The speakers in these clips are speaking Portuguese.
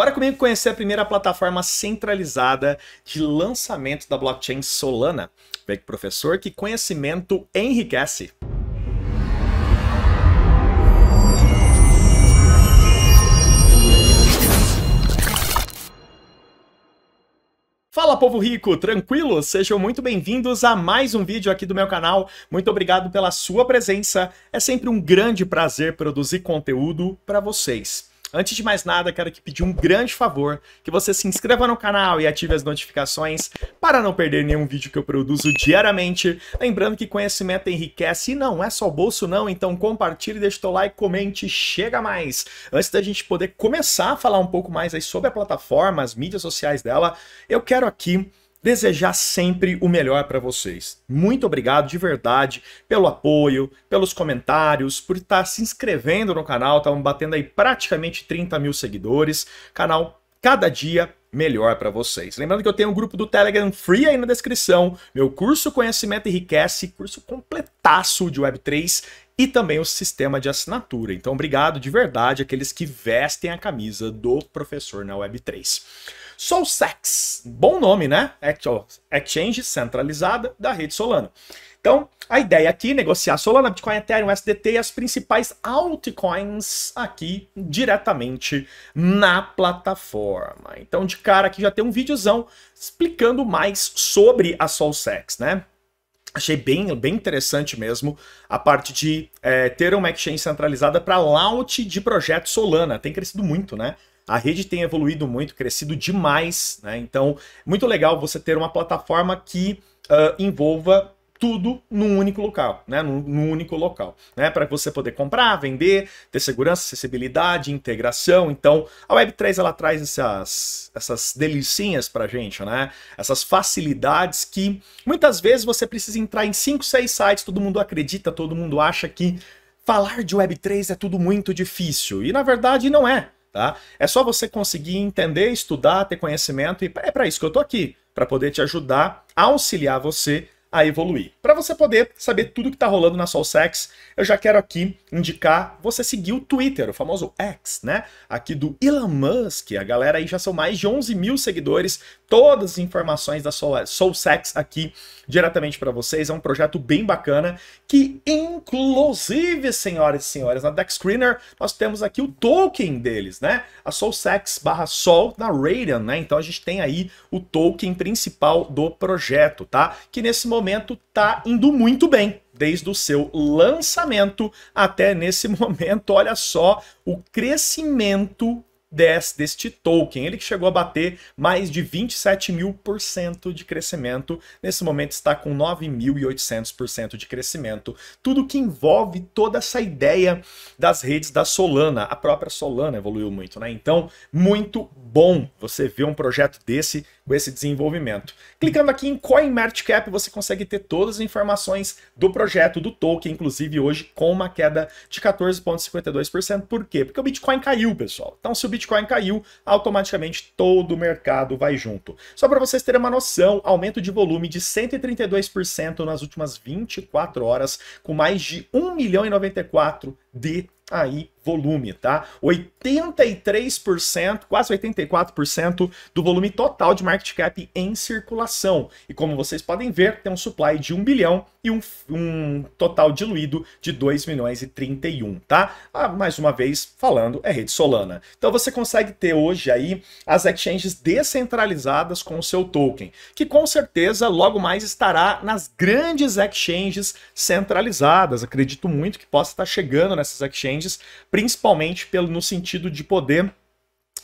Bora comigo conhecer a primeira plataforma centralizada de lançamento da blockchain Solana. Vem com professor que conhecimento enriquece. Fala povo rico, tranquilo? Sejam muito bem-vindos a mais um vídeo aqui do meu canal. Muito obrigado pela sua presença. É sempre um grande prazer produzir conteúdo para vocês. Antes de mais nada, quero que pedir um grande favor, que você se inscreva no canal e ative as notificações para não perder nenhum vídeo que eu produzo diariamente. Lembrando que conhecimento enriquece e não é só bolso não, então compartilhe, deixe teu like, comente, chega mais. Antes da gente poder começar a falar um pouco mais sobre a plataforma, as mídias sociais dela, eu quero aqui desejar sempre o melhor para vocês. Muito obrigado de verdade pelo apoio, pelos comentários, por estar tá se inscrevendo no canal. Estamos tá batendo aí praticamente 30 mil seguidores. Canal cada dia melhor para vocês. Lembrando que eu tenho um grupo do Telegram free aí na descrição, meu curso Conhecimento Enriquece, curso completaço de Web3 e também o sistema de assinatura. Então, obrigado de verdade àqueles que vestem a camisa do professor na Web3. SolSex, bom nome, né? Exchange centralizada da rede Solana. Então, a ideia aqui é negociar Solana, Bitcoin, Ethereum, SDT e as principais altcoins aqui diretamente na plataforma. Então, de cara aqui já tem um videozão explicando mais sobre a SolSex, né? Achei bem, bem interessante mesmo a parte de é, ter uma exchange centralizada para launch de projeto Solana. Tem crescido muito, né? A rede tem evoluído muito, crescido demais, né? Então, muito legal você ter uma plataforma que uh, envolva tudo num único local, né? Num, único local, né? Para você poder comprar, vender, ter segurança, acessibilidade, integração. Então, a Web3 ela traz essas, essas delicinhas pra gente, né? Essas facilidades que muitas vezes você precisa entrar em 5, 6 sites, todo mundo acredita, todo mundo acha que falar de Web3 é tudo muito difícil. E na verdade não é tá? É só você conseguir entender, estudar, ter conhecimento e é para isso que eu tô aqui, para poder te ajudar, auxiliar você a evoluir. Para você poder saber tudo que está rolando na SoulSex, eu já quero aqui indicar você seguir o Twitter, o famoso X, né? Aqui do Elon Musk. A galera aí já são mais de 11 mil seguidores. Todas as informações da SoulSex aqui diretamente para vocês. É um projeto bem bacana que, inclusive, senhoras e senhores, na Deck Screener nós temos aqui o token deles, né? A SoulSex barra Sol na Radian, né? Então a gente tem aí o token principal do projeto, tá? Que nesse momento momento tá indo muito bem. Desde o seu lançamento até nesse momento, olha só o crescimento 10 deste token. Ele que chegou a bater mais de 27 mil por cento de crescimento. Nesse momento está com 9.800% de crescimento. Tudo que envolve toda essa ideia das redes da Solana. A própria Solana evoluiu muito, né? Então, muito bom você ver um projeto desse com esse desenvolvimento. Clicando aqui em CoinMarketCap, você consegue ter todas as informações do projeto, do token, inclusive hoje com uma queda de 14,52%. Por quê? Porque o Bitcoin caiu, pessoal. Então, se o Bitcoin Bitcoin caiu, automaticamente todo o mercado vai junto. Só para vocês terem uma noção, aumento de volume de 132% nas últimas 24 horas, com mais de 1 milhão e 94 de aí volume, tá? 83%, quase 84% do volume total de market cap em circulação. E como vocês podem ver, tem um supply de 1 bilhão e um, um total diluído de 2 milhões e 31, tá? Ah, mais uma vez, falando, é rede Solana. Então você consegue ter hoje aí as exchanges descentralizadas com o seu token, que com certeza logo mais estará nas grandes exchanges centralizadas. Acredito muito que possa estar chegando nessas exchanges Mendes, principalmente pelo, no sentido de poder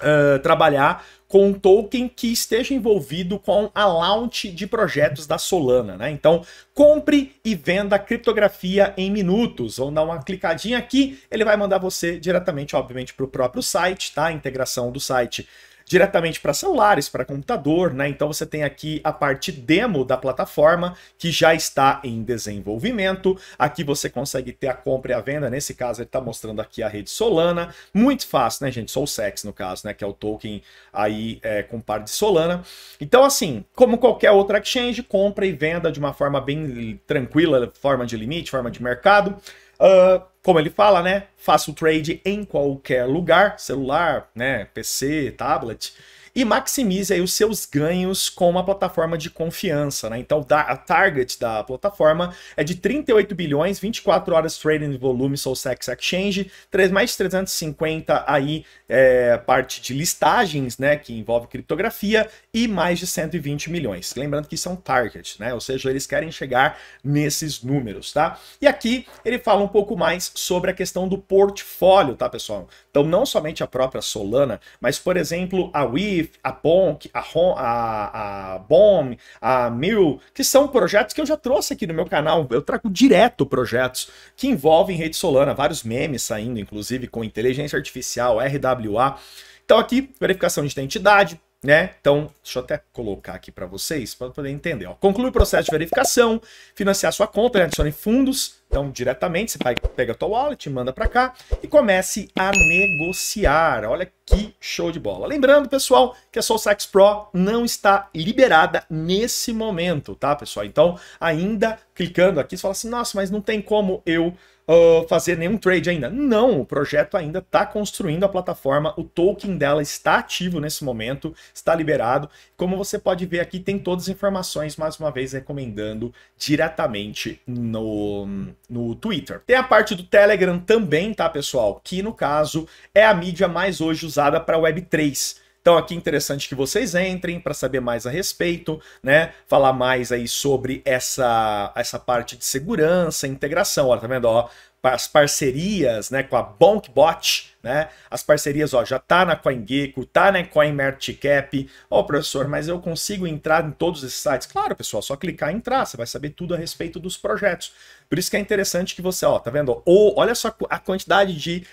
Uh, trabalhar com um token que esteja envolvido com a launch de projetos da Solana, né? Então, compre e venda criptografia em minutos. Vamos dar uma clicadinha aqui, ele vai mandar você diretamente, obviamente, para o próprio site, tá? A integração do site diretamente para celulares, para computador, né? Então você tem aqui a parte demo da plataforma que já está em desenvolvimento. Aqui você consegue ter a compra e a venda, nesse caso ele está mostrando aqui a rede Solana. Muito fácil, né, gente? SolSex no caso, né, que é o token aí é, com par de Solana. Então assim, como qualquer outra exchange, compra e venda de uma forma bem tranquila, forma de limite, forma de mercado. Uh, como ele fala, né? Faça o trade em qualquer lugar, celular, né, PC, tablet, e maximize aí os seus ganhos com uma plataforma de confiança, né? Então, a target da plataforma é de 38 bilhões, 24 horas trading volume Solsex Exchange, 3 mais 350 aí é, parte de listagens, né, que envolve criptografia, e mais de 120 milhões. Lembrando que são é targets, né, ou seja, eles querem chegar nesses números, tá? E aqui ele fala um pouco mais sobre a questão do portfólio, tá, pessoal? Então, não somente a própria Solana, mas, por exemplo, a WIF, a Bonk, a, Hon, a, a BOM, a MIL, que são projetos que eu já trouxe aqui no meu canal, eu trago direto projetos que envolvem rede Solana, vários memes saindo, inclusive, com inteligência artificial, RW WA. Então aqui, verificação de identidade, né? Então, deixa eu até colocar aqui para vocês, para poder entender. Ó. Conclui o processo de verificação, financiar sua conta, né? adicione fundos. Então, diretamente, você vai pega a tua wallet, manda para cá e comece a negociar. Olha que show de bola. Lembrando, pessoal, que a SoulSax Pro não está liberada nesse momento, tá, pessoal? Então, ainda clicando aqui, você fala assim, nossa, mas não tem como eu uh, fazer nenhum trade ainda. Não, o projeto ainda está construindo a plataforma, o token dela está ativo nesse momento, está liberado. Como você pode ver aqui, tem todas as informações, mais uma vez recomendando diretamente no, no Twitter. Tem a parte do Telegram também, tá, pessoal? Que no caso é a mídia mais hoje usada para Web3. Então aqui é interessante que vocês entrem para saber mais a respeito, né? Falar mais aí sobre essa, essa parte de segurança, integração, olha, tá vendo, ó? As parcerias, né, com a Bonkbot, né? As parcerias, ó, já tá na CoinGecko, tá na CoinMarketCap. Ó, oh, professor, mas eu consigo entrar em todos esses sites? Claro, pessoal, é só clicar e entrar, você vai saber tudo a respeito dos projetos. Por isso que é interessante que você, ó, tá vendo? Ou olha só a quantidade de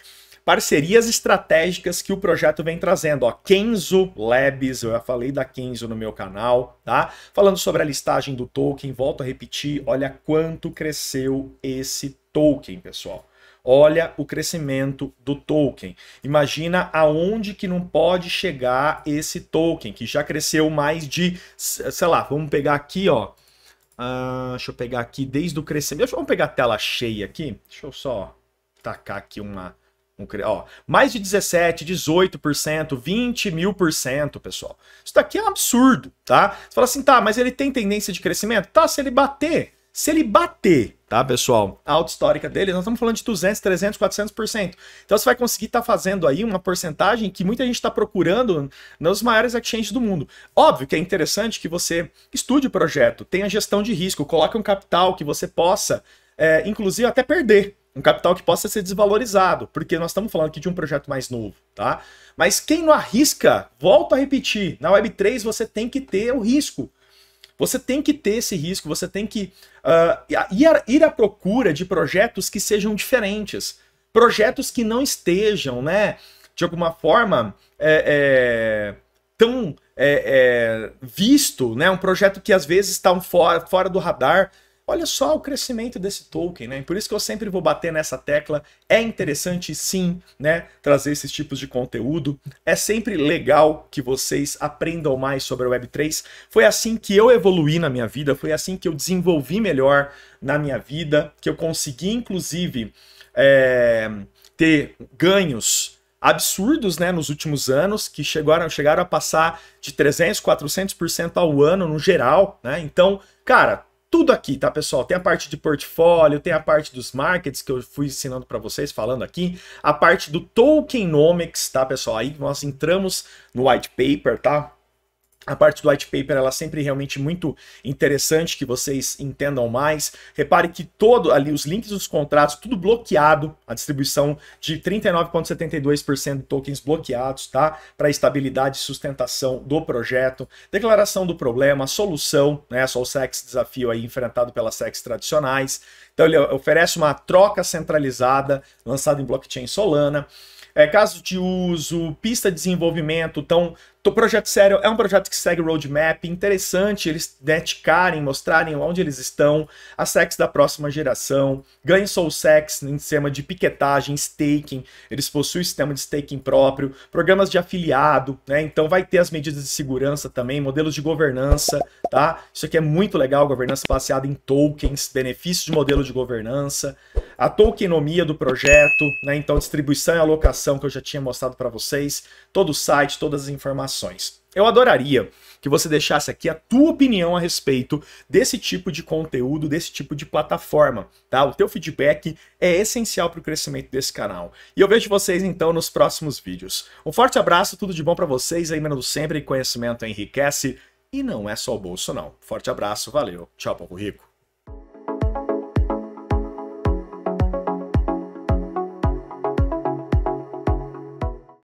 parcerias estratégicas que o projeto vem trazendo. Ó, Kenzo Labs, eu já falei da Kenzo no meu canal, tá? Falando sobre a listagem do token, volto a repetir, olha quanto cresceu esse token, pessoal. Olha o crescimento do token. Imagina aonde que não pode chegar esse token, que já cresceu mais de, sei lá, vamos pegar aqui, ó. Uh, deixa eu pegar aqui desde o crescimento. Deixa, vamos pegar a tela cheia aqui. Deixa eu só tacar aqui uma Ó, mais de 17, 18%, 20 mil por cento, pessoal. Isso daqui é um absurdo, tá? Você fala assim, tá, mas ele tem tendência de crescimento? Tá, se ele bater, se ele bater, tá, pessoal, a alta histórica dele, nós estamos falando de 200, 300, 400%. Então você vai conseguir estar tá fazendo aí uma porcentagem que muita gente está procurando nos maiores exchanges do mundo. Óbvio que é interessante que você estude o projeto, tenha gestão de risco, coloque um capital que você possa, é, inclusive, até perder, um capital que possa ser desvalorizado, porque nós estamos falando aqui de um projeto mais novo, tá? Mas quem não arrisca, volto a repetir, na Web3 você tem que ter o risco. Você tem que ter esse risco, você tem que uh, ir, ir à procura de projetos que sejam diferentes. Projetos que não estejam, né, de alguma forma, é, é, tão é, é visto, né? Um projeto que às vezes está um fora, fora do radar, Olha só o crescimento desse token, né? Por isso que eu sempre vou bater nessa tecla. É interessante, sim, né? Trazer esses tipos de conteúdo. É sempre legal que vocês aprendam mais sobre a Web3. Foi assim que eu evoluí na minha vida, foi assim que eu desenvolvi melhor na minha vida, que eu consegui, inclusive, é, ter ganhos absurdos né, nos últimos anos, que chegaram, chegaram a passar de 300%, 400% ao ano no geral. Né? Então, cara, tudo aqui, tá, pessoal? Tem a parte de portfólio, tem a parte dos markets que eu fui ensinando para vocês, falando aqui, a parte do tokenomics, tá, pessoal? Aí nós entramos no white paper, tá? A parte do white paper ela é sempre realmente muito interessante que vocês entendam mais. Repare que todo ali os links dos contratos, tudo bloqueado, a distribuição de 39,72% de tokens bloqueados, tá? Para estabilidade e sustentação do projeto, declaração do problema, solução, né? Só o SEX desafio aí enfrentado pelas SEX tradicionais. Então ele oferece uma troca centralizada, lançada em blockchain Solana é, de uso, pista de desenvolvimento. Então, o Projeto Sério é um projeto que segue roadmap, interessante eles dedicarem, mostrarem onde eles estão, a sex da próxima geração, ganhe Soul Sex em sistema de piquetagem, staking, eles possuem sistema de staking próprio, programas de afiliado, né? Então vai ter as medidas de segurança também, modelos de governança, tá? Isso aqui é muito legal, governança baseada em tokens, benefícios de modelo de governança a tokenomia do projeto, né? então distribuição e alocação que eu já tinha mostrado para vocês, todo o site, todas as informações. Eu adoraria que você deixasse aqui a tua opinião a respeito desse tipo de conteúdo, desse tipo de plataforma, tá? O teu feedback é essencial para o crescimento desse canal. E eu vejo vocês então nos próximos vídeos. Um forte abraço, tudo de bom para vocês, menos do sempre conhecimento enriquece e não é só o bolso não. Forte abraço, valeu, tchau, povo rico.